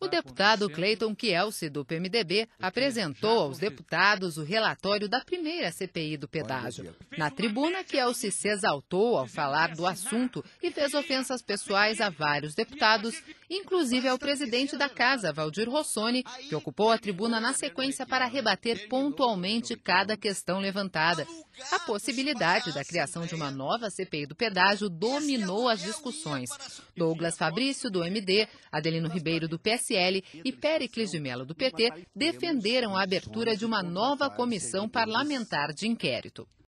O deputado Cleiton Kielce, do PMDB, apresentou aos deputados o relatório da primeira CPI do pedágio. Na tribuna, Kielce se exaltou ao falar do assunto e fez ofensas pessoais a vários deputados, inclusive ao presidente da Casa, Valdir Rossoni, que ocupou a tribuna na sequência para rebater pontualmente cada questão levantada. A possibilidade da criação de uma nova CPI do pedágio dominou as discussões. Douglas Fabrício, do MD, Adelino Ribeiro, do PSL e Pericles de Mello, do PT, defenderam a abertura de uma nova comissão parlamentar de inquérito.